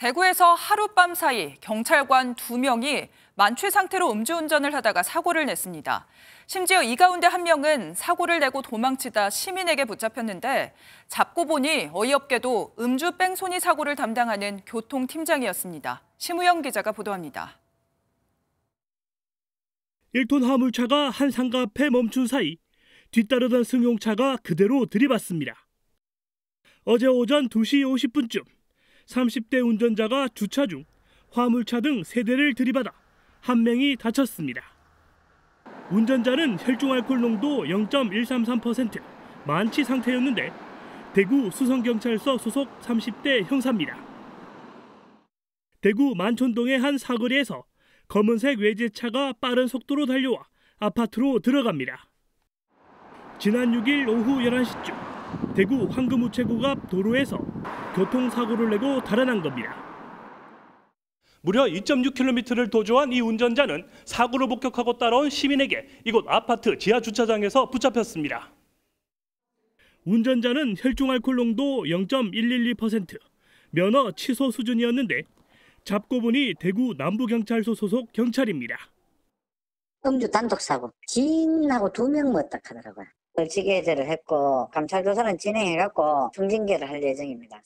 대구에서 하룻밤 사이 경찰관 두명이 만취 상태로 음주운전을 하다가 사고를 냈습니다. 심지어 이 가운데 한 명은 사고를 내고 도망치다 시민에게 붙잡혔는데 잡고 보니 어이없게도 음주 뺑소니 사고를 담당하는 교통팀장이었습니다. 심우영 기자가 보도합니다. 1톤 화물차가 한 상가 앞에 멈춘 사이 뒤따르던 승용차가 그대로 들이받습니다. 어제 오전 2시 50분쯤 30대 운전자가 주차 중 화물차 등 세대를 들이받아 한 명이 다쳤습니다. 운전자는 혈중알코올 농도 0.133%, 만취 상태였는데 대구 수성경찰서 소속 30대 형사입니다. 대구 만촌동의 한 사거리에서 검은색 외제차가 빠른 속도로 달려와 아파트로 들어갑니다. 지난 6일 오후 11시쯤 대구 황금우체국 앞 도로에서 교통사고를 내고 달아난 겁니다. 무려 2.6km를 도조한 이 운전자는 사고를 목격하고 따라온 시민에게 이곳 아파트 지하 주차장에서 붙잡혔습니다. 운전자는 혈중알코올 농도 0.112%, 면허 취소 수준이었는데 잡고 보니 대구 남부경찰서 소속 경찰입니다. 음주 단독 사고 지인하고 두명 뭐딱 하더라고요. 벌칙 예제를 했고 감찰 조사는 진행해갖고 중징계를 할 예정입니다.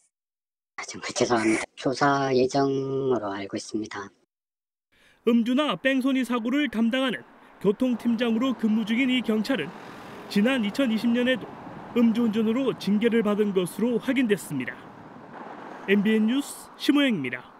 아, 정말 죄송합니다. 조사 예정으로 알고 있습니다. 음주나 뺑소니 사고를 담당하는 교통팀장으로 근무 중인 이 경찰은 지난 2020년에도 음주운전으로 징계를 받은 것으로 확인됐습니다. MBN 뉴스 심호영입니다.